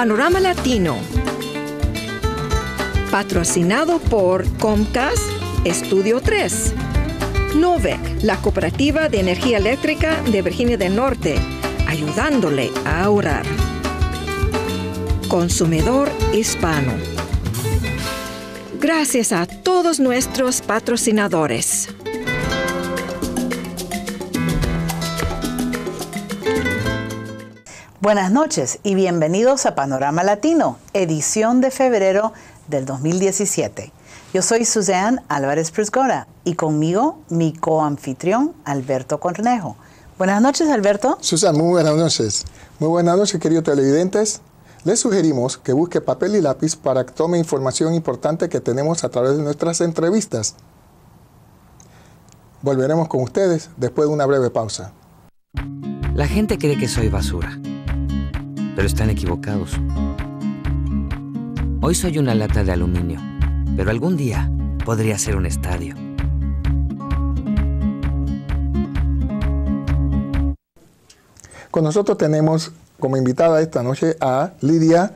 Panorama Latino. Patrocinado por Comcast Estudio 3. NOVEC, la cooperativa de energía eléctrica de Virginia del Norte, ayudándole a ahorrar. Consumidor hispano. Gracias a todos nuestros patrocinadores. Buenas noches y bienvenidos a Panorama Latino, edición de febrero del 2017. Yo soy Suzanne Álvarez Priscora y conmigo mi coanfitrión Alberto Cornejo. Buenas noches, Alberto. Susan, muy buenas noches. Muy buenas noches, queridos televidentes. Les sugerimos que busque papel y lápiz para que tome información importante que tenemos a través de nuestras entrevistas. Volveremos con ustedes después de una breve pausa. La gente cree que soy basura pero están equivocados. Hoy soy una lata de aluminio, pero algún día podría ser un estadio. Con nosotros tenemos como invitada esta noche a Lidia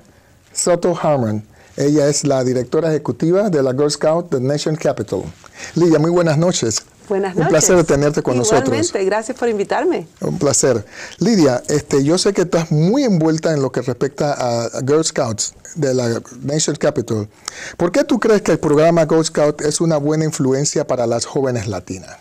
Soto Harmon. Ella es la directora ejecutiva de la Girl Scout The Nation Capital. Lidia, muy buenas noches. Buenas noches. Un placer tenerte con Igualmente, nosotros. gracias por invitarme. Un placer. Lidia, este, yo sé que estás muy envuelta en lo que respecta a, Girl Scouts de la Nation Capital. ¿Por qué tú crees que el programa Girl Scout es una buena influencia para las jóvenes latinas?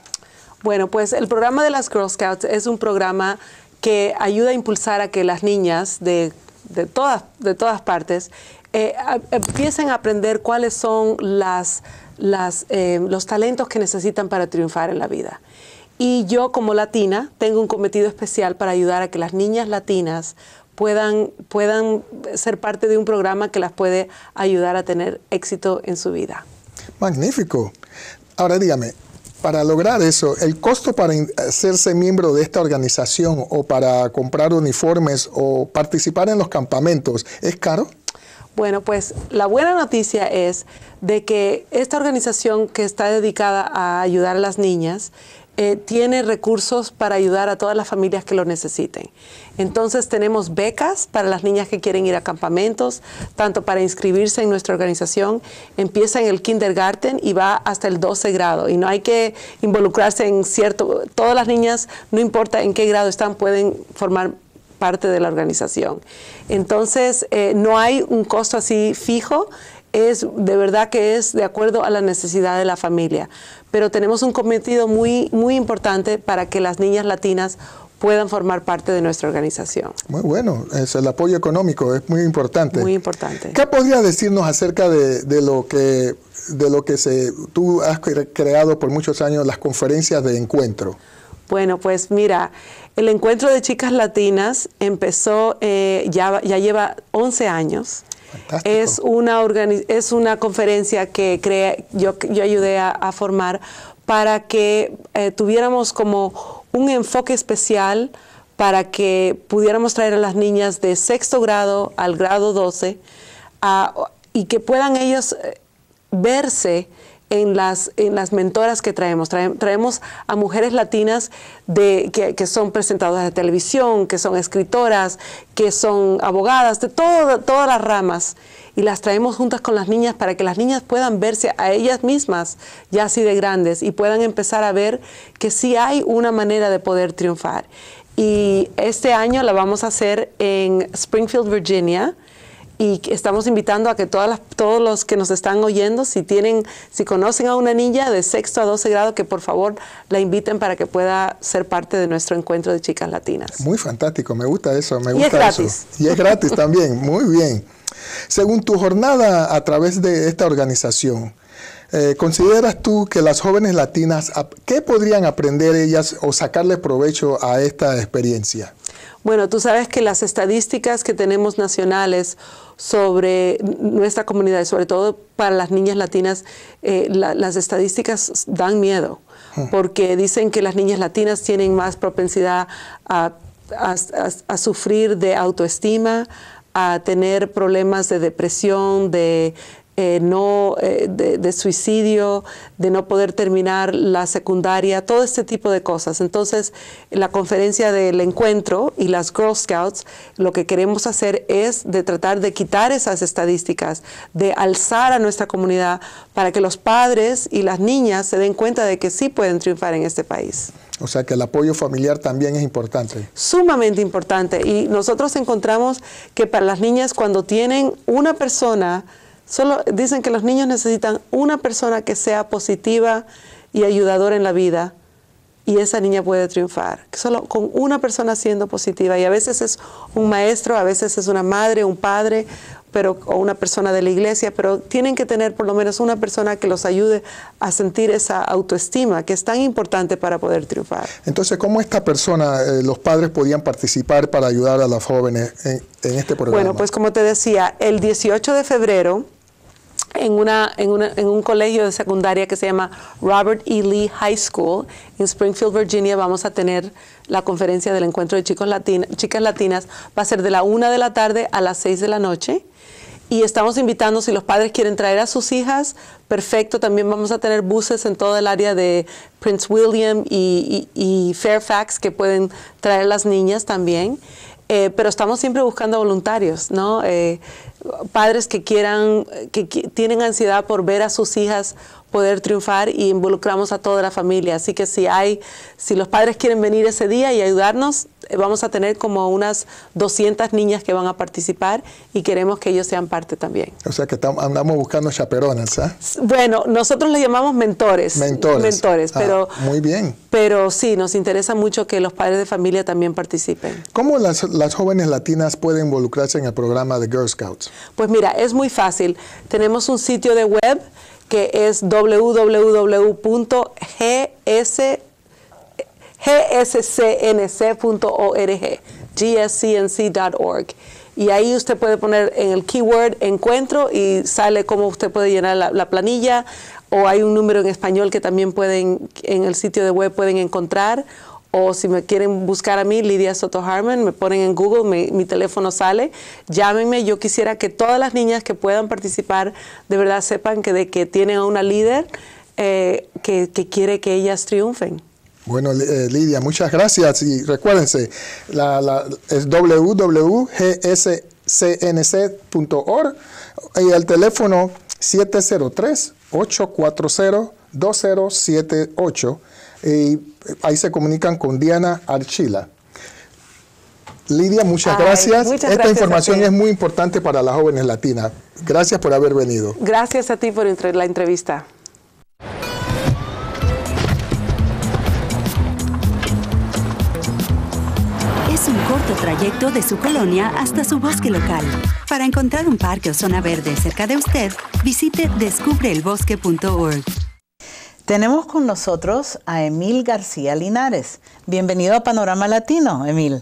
Bueno, pues el programa de las Girl Scouts es un programa que ayuda a impulsar a que las niñas de, de todas, de todas partes eh, empiecen a aprender cuáles son las eh, los talentos que necesitan para triunfar en la vida. Y yo como latina tengo un cometido especial para ayudar a que las niñas latinas puedan, puedan ser parte de un programa que las puede ayudar a tener éxito en su vida. Magnífico. Ahora dígame, para lograr eso, el costo para hacerse miembro de esta organización o para comprar uniformes o participar en los campamentos, ¿es caro? Bueno, pues la buena noticia es de que esta organización que está dedicada a ayudar a las niñas eh, tiene recursos para ayudar a todas las familias que lo necesiten. Entonces tenemos becas para las niñas que quieren ir a campamentos, tanto para inscribirse en nuestra organización, empieza en el kindergarten y va hasta el 12 grado. Y no hay que involucrarse en cierto, todas las niñas, no importa en qué grado están, pueden formar parte de la organización. Entonces, eh, no hay un costo así fijo, es de verdad que es de acuerdo a la necesidad de la familia. Pero tenemos un cometido muy, muy importante para que las niñas latinas puedan formar parte de nuestra organización. Muy bueno, es el apoyo económico es muy importante. Muy importante. ¿Qué podrías decirnos acerca de, lo que de lo que se, tú has creado por muchos años las conferencias de encuentro? Bueno, pues mira, el encuentro de chicas latinas empezó, eh, ya, ya lleva 11 años. Es una, es una conferencia que crea, yo, yo ayudé a, formar para que eh, tuviéramos como un enfoque especial para que pudiéramos traer a las niñas de sexto grado al grado 12 y que puedan ellos eh, verse en las, en las mentoras que traemos. traemos a mujeres latinas de, que, que, son presentadoras de televisión, que son escritoras, que son abogadas, de todas las ramas. Y las traemos juntas con las niñas para que las niñas puedan verse a ellas mismas ya así de grandes y puedan empezar a ver que sí hay una manera de poder triunfar. Y este año la vamos a hacer en Springfield, Virginia, y estamos invitando a que todas todos los que nos están oyendo, si tienen, si conocen a una niña de sexto a doce grado, que por favor la inviten para que pueda ser parte de nuestro encuentro de chicas latinas. Muy fantástico, me gusta eso, me y es gratis. Y es gratis también, muy bien. Según tu jornada a través de esta organización, eh, ¿Consideras tú que las jóvenes latinas, qué podrían aprender ellas o sacarle provecho a esta experiencia? Bueno, tú sabes que las estadísticas que tenemos nacionales sobre nuestra comunidad, sobre todo para las niñas latinas, eh, las estadísticas dan miedo, porque dicen que las niñas latinas tienen más propensidad a sufrir de autoestima, a tener problemas de depresión, de eh, no, eh, de, de, suicidio, de no poder terminar la secundaria, todo este tipo de cosas. Entonces, la conferencia del encuentro y las Girl Scouts, lo que queremos hacer es de tratar de quitar esas estadísticas, de alzar a nuestra comunidad para que los padres y las niñas se den cuenta de que sí pueden triunfar en este país. O sea que el apoyo familiar también es importante. Sumamente importante. Y nosotros encontramos que para las niñas cuando tienen una persona, Solo dicen que los niños necesitan una persona que sea positiva y ayudadora en la vida y esa niña puede triunfar. Solo con una persona siendo positiva y a veces es un maestro, a veces es una madre, un padre, pero, o una persona de la iglesia, pero tienen que tener por lo menos una persona que los ayude a sentir esa autoestima que es tan importante para poder triunfar. Entonces, ¿cómo esta persona, eh, los padres podían participar para ayudar a las jóvenes en, en este programa? Bueno, pues como te decía, el 18 de febrero en, una, en, un colegio de secundaria que se llama Robert E. Lee High School. En Springfield, Virginia, vamos a tener la conferencia del encuentro de chicos Latina, chicas latinas. Va a ser de la una de la tarde a las 6 de la noche. Y estamos invitando, si los padres quieren traer a sus hijas, perfecto. También vamos a tener buses en todo el área de Prince William y, Fairfax que pueden traer las niñas también. Eh, pero estamos siempre buscando voluntarios, ¿no? Eh, padres que quieran, que, tienen ansiedad por ver a sus hijas poder triunfar y involucramos a toda la familia. Así que si hay, si los padres quieren venir ese día y ayudarnos, eh, vamos a tener como unas 200 niñas que van a participar y queremos que ellos sean parte también. O sea que estamos, andamos buscando chaperonas, ¿ah? Bueno, nosotros les llamamos mentores. Mentores. Mentores, ah, pero... Muy bien. Pero sí, nos interesa mucho que los padres de familia también participen. ¿Cómo las, las jóvenes latinas pueden involucrarse en el programa de Girl Scouts? Pues mira, es muy fácil. Tenemos un sitio de web que es www.gscnc.org, eh, gscnc.org. Y ahí usted puede poner en el keyword encuentro y sale cómo usted puede llenar la, la planilla o hay un número en español que también pueden en el sitio de web pueden encontrar o si me quieren buscar a mí, Lidia Soto Harman, me ponen en Google, mi teléfono sale, llámenme, yo quisiera que todas las niñas que puedan participar de verdad sepan que de que tienen a una líder eh, que, quiere que ellas triunfen. Bueno, eh, Lidia, muchas gracias y recuérdense, la, la, es www.gscnc.org y el teléfono 703 840 2078 y eh, ahí se comunican con Diana Archila. Lidia, muchas gracias. Esta información es muy importante para las jóvenes latinas. Gracias por haber venido. Gracias a ti por la entrevista. Es un corto trayecto de su colonia hasta su bosque local. Para encontrar un parque o zona verde cerca de usted, visite descubreelbosque.org. Tenemos con nosotros a Emil García Linares. Bienvenido a Panorama Latino, Emil.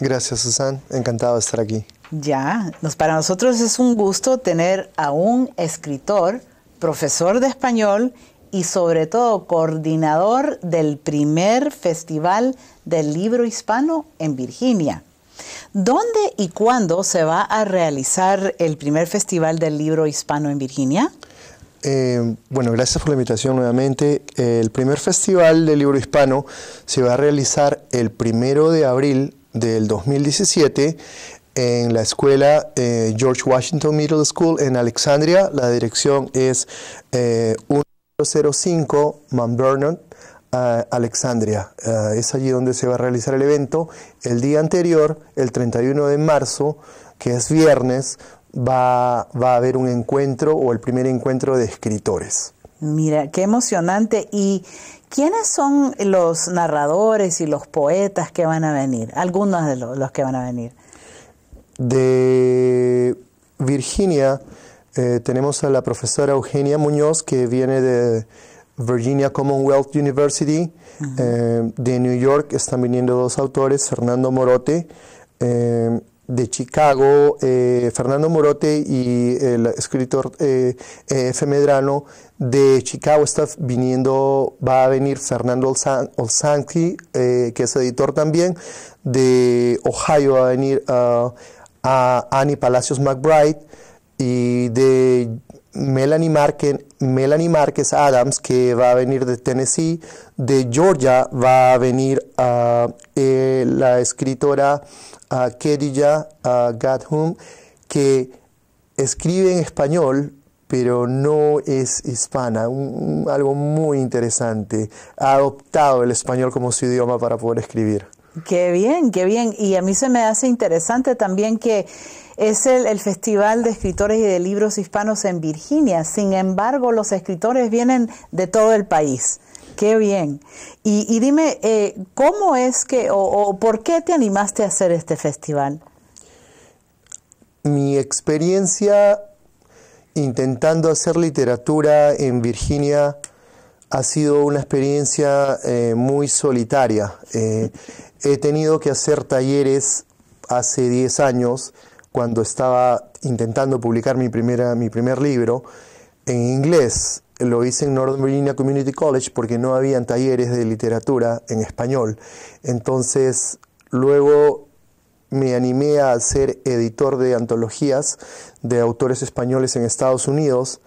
Gracias, Susan. Encantado de estar aquí. Ya, para nosotros es un gusto tener a un escritor, profesor de español y sobre todo coordinador del primer Festival del Libro Hispano en Virginia. ¿Dónde y cuándo se va a realizar el primer Festival del Libro Hispano en Virginia? Eh, bueno, gracias por la invitación nuevamente. Eh, el primer festival del libro hispano se va a realizar el primero de abril del 2017 en la escuela eh, George Washington Middle School en Alexandria. La dirección es eh, 105 Mount Vernon, Alexandria. es allí donde se va a realizar el evento. El día anterior, el 31 de marzo, que es viernes, va, a haber un encuentro o el primer encuentro de escritores. Mira, qué emocionante. ¿Y quiénes son los narradores y los poetas que van a venir? Algunos de los que van a venir. De Virginia eh, tenemos a la profesora Eugenia Muñoz, que viene de Virginia Commonwealth University. Eh, de New York están viniendo dos autores, Fernando Morote eh, de Chicago, eh, Fernando Morote y el escritor eh, eh, F. Medrano de Chicago está viniendo, va a venir Fernando Olsan, que es editor también, de Ohio va a venir ah, a Annie Palacios McBride y de Melanie, Márquez Adams, que va a venir de Tennessee. De Georgia va a venir ah, eh, la escritora uh, ah, Kedija uh, ah, que escribe en español, pero no es hispana, algo muy interesante. Ha adoptado el español como su idioma para poder escribir. Qué bien, qué bien. Y a mí se me hace interesante también que es el, Festival de Escritores y de Libros Hispanos en Virginia. Sin embargo, los escritores vienen de todo el país. Qué bien. Y, dime, eh, ¿cómo es que o, por qué te animaste a hacer este festival? Mi experiencia intentando hacer literatura en Virginia ha sido una experiencia eh, muy solitaria. Eh, he tenido que hacer talleres hace 10 años, cuando estaba intentando publicar mi, primera, mi primer libro, en inglés. Lo hice en North Virginia Community College porque no habían talleres de literatura en español. Entonces, luego me animé a ser editor de antologías de autores españoles en Estados Unidos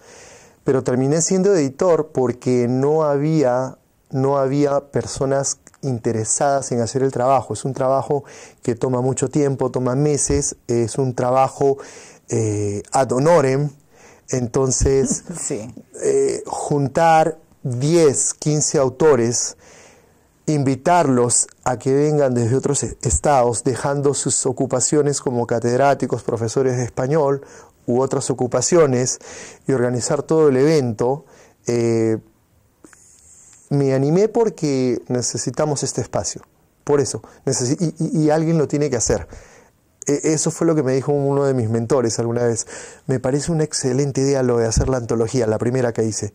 pero terminé siendo editor porque no había, no había personas interesadas en hacer el trabajo. Es un trabajo que toma mucho tiempo, toma meses, es un trabajo eh, ad honorem. Entonces, eh, juntar 10, 15 autores, invitarlos a que vengan desde otros e-, estados, dejando sus ocupaciones como catedráticos, profesores de español u otras ocupaciones y organizar todo el evento, eh, me animé porque necesitamos este espacio. Por eso, y, alguien lo tiene que hacer. E-, eso fue lo que me dijo uno de mis mentores alguna vez. Me parece una excelente idea lo de hacer la antología, la primera que hice,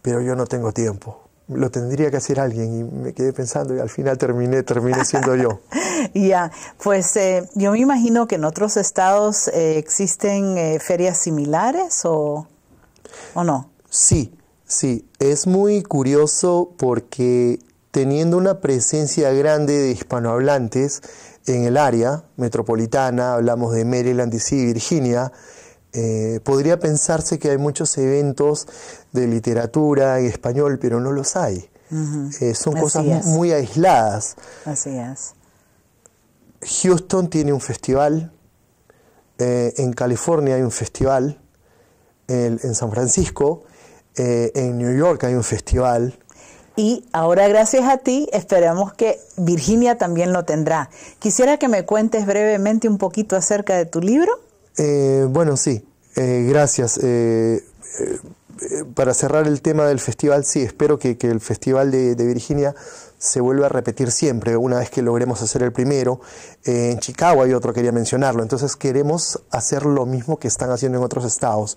pero yo no tengo tiempo lo tendría que hacer alguien y me quedé pensando y al final terminé, terminé siendo yo. Ya, pues eh, yo me imagino que en otros estados eh, existen eh, ferias similares o, o no. Sí, sí, es muy curioso porque teniendo una presencia grande de hispanohablantes en el área metropolitana, hablamos de Maryland, DC, Virginia, eh, podría pensarse que hay muchos eventos de literatura en español, pero no los hay. Eh, son cosas muy aisladas. Así es. Houston tiene un festival, eh, en California hay un festival, en, en San Francisco, en New York hay un festival. Y ahora gracias a ti esperamos que Virginia también lo tendrá. Quisiera que me cuentes brevemente un poquito acerca de tu libro. Eh, bueno, sí, eh, gracias. Eh, para cerrar el tema del festival, sí, espero que, el festival de, Virginia se vuelva a repetir siempre, una vez que logremos hacer el primero. en Chicago hay otro, quería mencionarlo, entonces queremos hacer lo mismo que están haciendo en otros estados.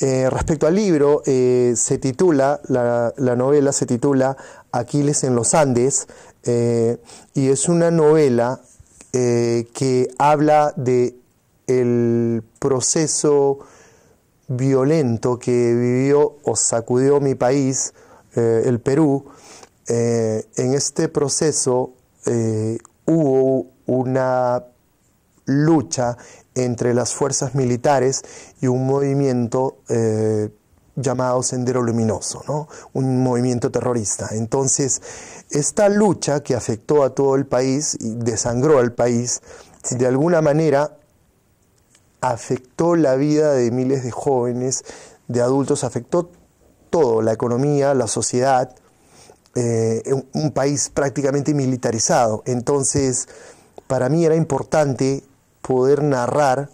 respecto al libro, se titula, la, la, novela se titula Aquiles en los Andes, y es una novela que habla de el proceso violento que vivió o sacudió mi país, eh, el Perú, eh, en este proceso eh, hubo una lucha entre las fuerzas militares y un movimiento llamado Sendero Luminoso, ¿no? un movimiento terrorista. Entonces, esta lucha que afectó a todo el país y desangró al país, de alguna manera afectó la vida de miles de jóvenes, de adultos, afectó todo, la economía, la sociedad, eh, un, país prácticamente militarizado. Entonces, para mí era importante poder narrar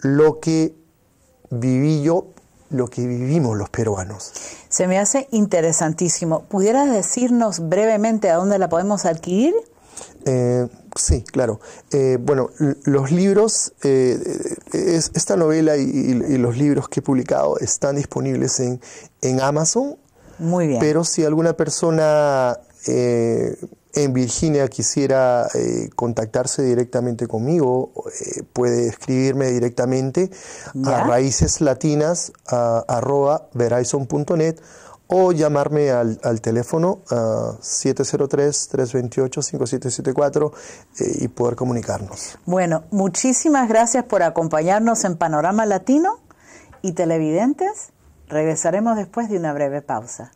lo que viví yo, lo que vivimos los peruanos. Se me hace interesantísimo. ¿Pudieras decirnos brevemente a dónde la podemos adquirir? Eh, sí, claro. Eh, bueno, los libros, eh, esta novela y, los libros que he publicado están disponibles en, Amazon. Muy bien. Pero si alguna persona en Virginia quisiera contactarse directamente conmigo, puede escribirme directamente a raíceslatinas.verizon.net o llamarme al, al teléfono 703-328-5774 ah, eh, y poder comunicarnos. Bueno, muchísimas gracias por acompañarnos en Panorama Latino y televidentes. Regresaremos después de una breve pausa.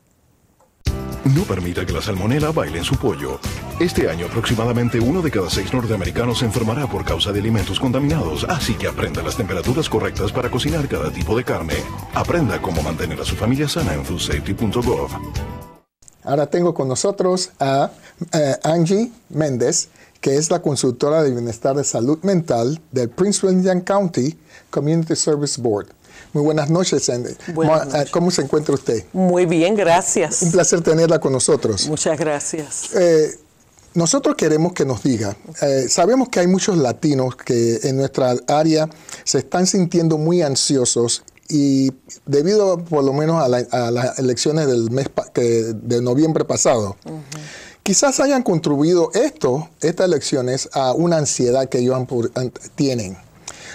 No permita que la salmonela baile en su pollo. Este año aproximadamente uno de cada seis norteamericanos se enfermará por causa de alimentos contaminados, así que aprenda las temperaturas correctas para cocinar cada tipo de carne. Aprenda cómo mantener a su familia sana en foodsafety.gov. Ahora tengo con nosotros a eh, Angie Méndez, que es la consultora de bienestar de salud mental del Prince William County Community Service Board. Muy buenas noches, Buenas noches. ¿Cómo se encuentra usted? Muy bien, gracias. Un placer tenerla con nosotros. Muchas gracias. Eh, nosotros queremos que nos diga, eh, sabemos que hay muchos latinos que en nuestra área se están sintiendo muy ansiosos y debido por lo menos a, las elecciones del mes que, de noviembre pasado, quizás hayan contribuido esto, estas elecciones, a una ansiedad que ellos tienen.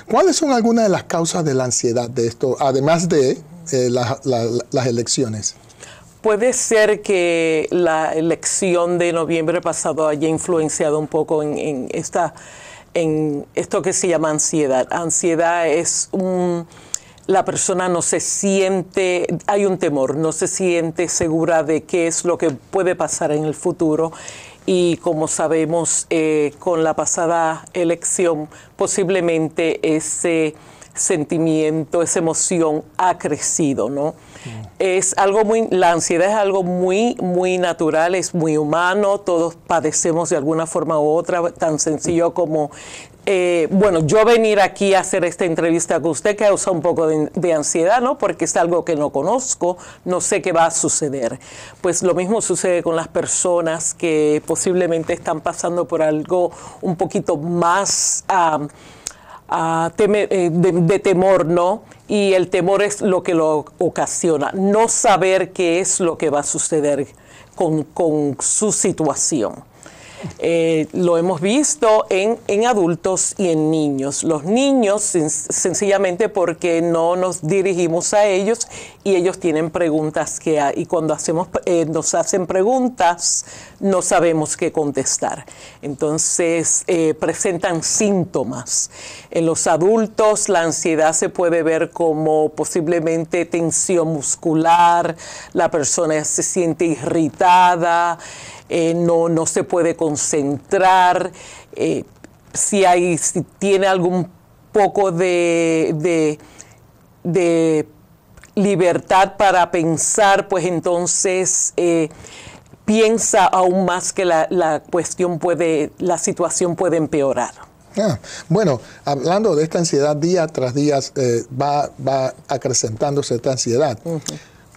¿Cuáles son algunas de las causas de la ansiedad de esto, además de eh, las elecciones? Puede ser que la elección de noviembre pasado haya influenciado un poco en, esta, en esto que se llama ansiedad. Ansiedad es la persona no se siente, hay un temor, no se siente segura de qué es lo que puede pasar en el futuro y como sabemos eh, con la pasada elección posiblemente ese sentimiento, esa emoción ha crecido, ¿no? Es algo muy, la ansiedad es algo muy, muy natural, es muy humano, todos padecemos de alguna forma u otra, tan sencillo como eh, bueno, yo venir aquí a hacer esta entrevista con usted causa un poco de, ansiedad, ¿no? Porque es algo que no conozco, no sé qué va a suceder. Pues lo mismo sucede con las personas que posiblemente están pasando por algo un poquito más... Ah, eh, de, de, temor, ¿no? Y el temor es lo que lo ocasiona, no saber qué es lo que va a suceder con, con su situación. Eh, lo hemos visto en, en, adultos y en niños. Los niños sencillamente porque no nos dirigimos a ellos y ellos tienen preguntas que hay. Y cuando hacemos, eh, nos hacen preguntas, no sabemos qué contestar. Entonces eh, presentan síntomas. En los adultos la ansiedad se puede ver como posiblemente tensión muscular, la persona se siente irritada. Eh, no, no, se puede concentrar, eh, si, hay, si tiene algún poco de, de, libertad para pensar, pues entonces eh, piensa aún más que la, la, cuestión puede, la situación puede empeorar. Ah, bueno, hablando de esta ansiedad, día tras día va, va, acrecentándose esta ansiedad.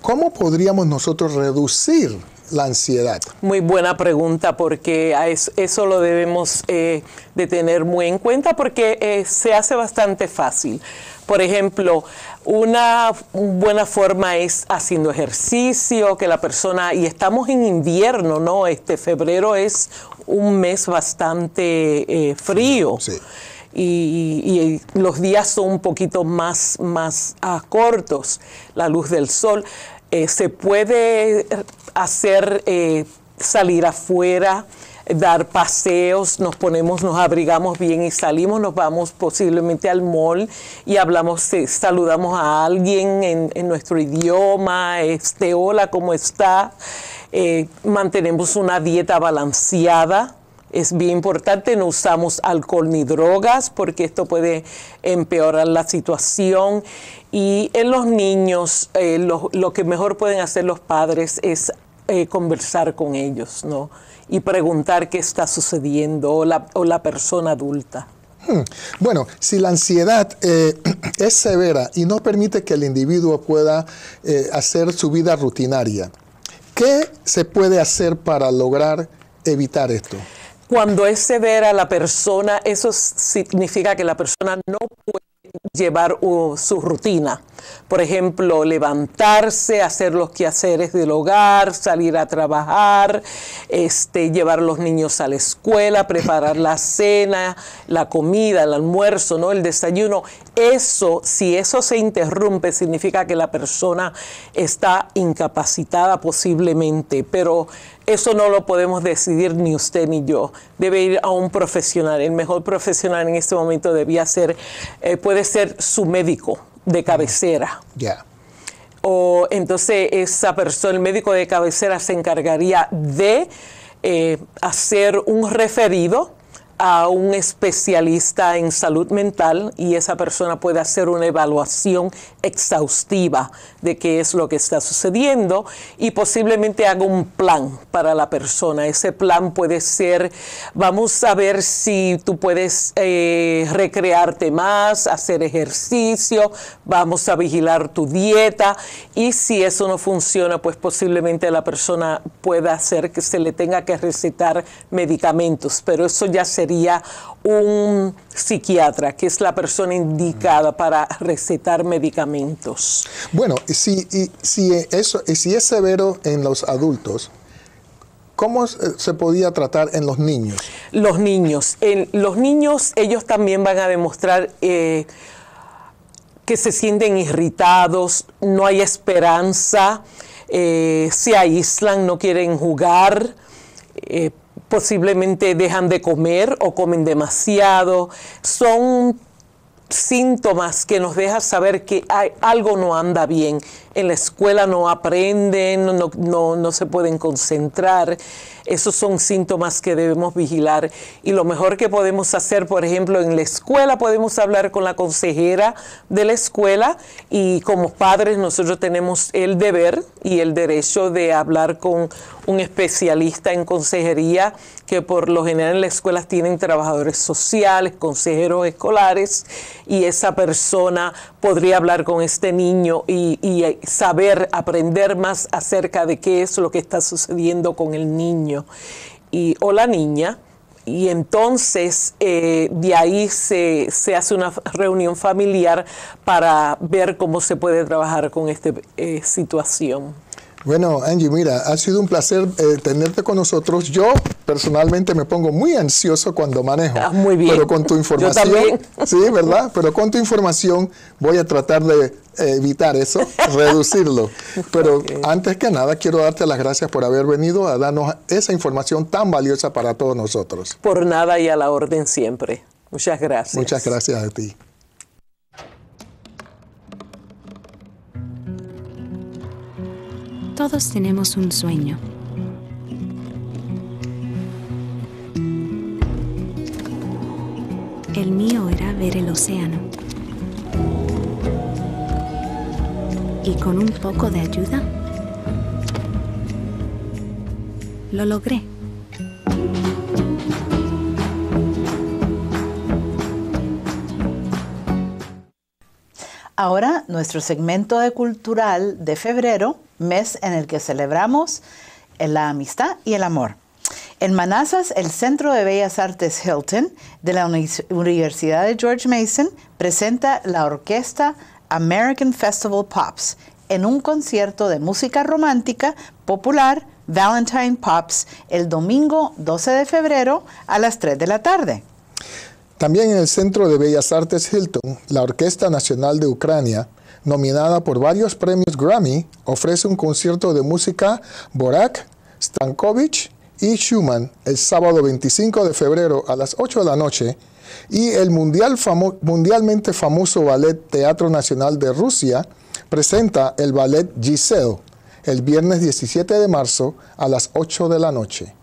¿Cómo podríamos nosotros reducir la ansiedad? Muy buena pregunta porque eso, lo debemos eh, de tener muy en cuenta porque eh, se hace bastante fácil. Por ejemplo, una buena forma es haciendo ejercicio, que la persona, y estamos en invierno, ¿no? Este febrero es un mes bastante eh, frío. Y, los días son un poquito más, más cortos, la luz del sol. se puede hacer eh, salir afuera, dar paseos, nos ponemos, nos abrigamos bien y salimos, nos vamos posiblemente al mall y hablamos, saludamos a alguien en, nuestro idioma, este hola, ¿cómo está? Eh, mantenemos una dieta balanceada, es bien importante, no usamos alcohol ni drogas porque esto puede empeorar la situación. Y en los niños, eh, lo, que mejor pueden hacer los padres es eh, conversar con ellos, Y preguntar qué está sucediendo o la, o la persona adulta. Hmm. Bueno, si la ansiedad eh, es severa y no permite que el individuo pueda hacer su vida rutinaria, ¿qué se puede hacer para lograr evitar esto? Cuando es severa la persona, eso significa que la persona no puede llevar su rutina. Por ejemplo, levantarse, hacer los quehaceres del hogar, salir a trabajar, este, llevar los niños a la escuela, preparar la cena, la comida, el almuerzo, ¿no? el desayuno. Eso, si eso se interrumpe, significa que la persona está incapacitada posiblemente, pero eso no lo podemos decidir ni usted ni yo. Debe ir a un profesional. El mejor profesional en este momento debía ser, eh, puede ser su médico de mm. cabecera. Ya. O entonces esa persona, el médico de cabecera se encargaría de eh, hacer un referido a un especialista en salud mental y esa persona puede hacer una evaluación exhaustiva de qué es lo que está sucediendo y posiblemente haga un plan para la persona. Ese plan puede ser, vamos a ver si tú puedes eh, recrearte más, hacer ejercicio, vamos a vigilar tu dieta y si eso no funciona, pues posiblemente la persona pueda hacer que se le tenga que recetar medicamentos, pero eso ya sería un psiquiatra, que es la persona indicada para recetar medicamentos. Bueno, si, si, eso, si es severo en los adultos, ¿Cómo se podía tratar en los niños? Los niños. los niños, ellos también van a demostrar eh, que se sienten irritados, no hay esperanza, eh, se aíslan, no quieren jugar, eh, posiblemente dejan de comer o comen demasiado. Son síntomas que nos dejan saber que algo no anda bien. En la escuela no aprenden, no, no se pueden concentrar. Esos son síntomas que debemos vigilar y lo mejor que podemos hacer, por ejemplo, en la escuela podemos hablar con la consejera de la escuela y como padres nosotros tenemos el deber y el derecho de hablar con un especialista en consejería que por lo general en las escuelas tienen trabajadores sociales, consejeros escolares, y esa persona podría hablar con este niño y, eh, saber, aprender más acerca de qué es lo que está sucediendo con el niño y, o la niña y entonces eh, de ahí se, se, hace una reunión familiar para ver cómo se puede trabajar con esta eh, situación. Bueno, Angie, mira, ha sido un placer eh, tenerte con nosotros. Yo personalmente me pongo muy ansioso cuando manejo. Ah, muy bien. Pero con tu información. Sí, ¿verdad? Pero con tu información voy a tratar de eh, evitar eso, reducirlo. Pero antes que nada, quiero darte las gracias por haber venido a darnos esa información tan valiosa para todos nosotros. Por nada y a la orden siempre. Muchas gracias. Muchas gracias a ti. Todos tenemos un sueño. El mío era ver el océano. Y con un poco de ayuda, lo logré. Ahora, nuestro segmento de cultural de febrero mes en el que celebramos la amistad y el amor. En Manassas, el Centro de Bellas Artes Hilton de la Universidad de George Mason presenta la orquesta American Festival Pops en un concierto de música romántica popular Valentine Pops el domingo 12 de febrero a las 3 de la tarde. También en el Centro de Bellas Artes Hilton, la Orquesta Nacional de Ucrania nominada por varios premios Grammy, ofrece un concierto de música Borak, Stankovic y Schumann el sábado 25 de febrero a las 8 de la noche y el mundial mundialmente famoso Ballet Teatro Nacional de Rusia presenta el Ballet Giselle el viernes 17 de marzo a las 8 de la noche.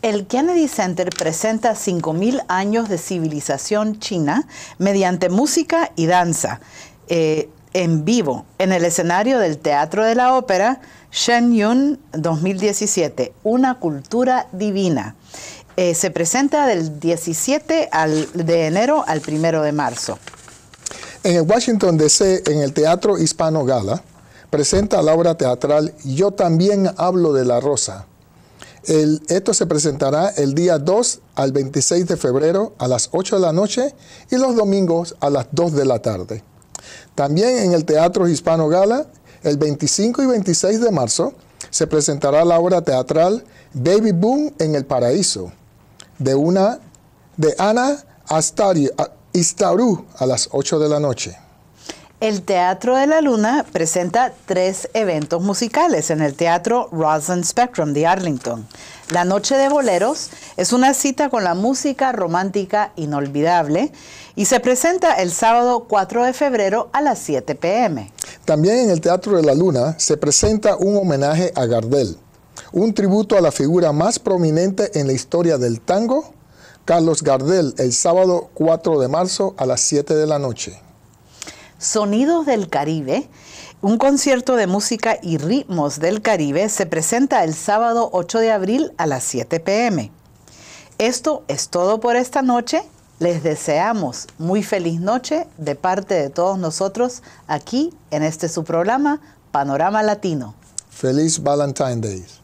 El Kennedy Center presenta 5.000 años de civilización china mediante música y danza. Eh, en vivo en el escenario del Teatro de la Ópera, Shen Yun 2017, Una Cultura Divina. Eh, se presenta del 17 al, de enero al 1 de marzo. En el Washington DC, en el Teatro Hispano Gala, presenta la obra teatral Yo también hablo de la rosa. El, esto se presentará el día 2 al 26 de febrero a las 8 de la noche y los domingos a las 2 de la tarde. También en el Teatro Hispano Gala, el 25 y 26 de marzo, se presentará la obra teatral Baby Boom en el Paraíso, de, una, de Ana Astari a las 8 de la noche. El Teatro de la Luna presenta tres eventos musicales en el Teatro Roslyn Spectrum de Arlington. La Noche de Boleros es una cita con la música romántica inolvidable y se presenta el sábado 4 de febrero a las 7 pm. También en el Teatro de la Luna se presenta un homenaje a Gardel, un tributo a la figura más prominente en la historia del tango, Carlos Gardel, el sábado 4 de marzo a las 7 de la noche. Sonidos del Caribe, un concierto de música y ritmos del Caribe, se presenta el sábado 8 de abril a las 7 pm. Esto es todo por esta noche. Les deseamos muy feliz noche de parte de todos nosotros aquí en este su programa Panorama Latino. Feliz Valentine's Day.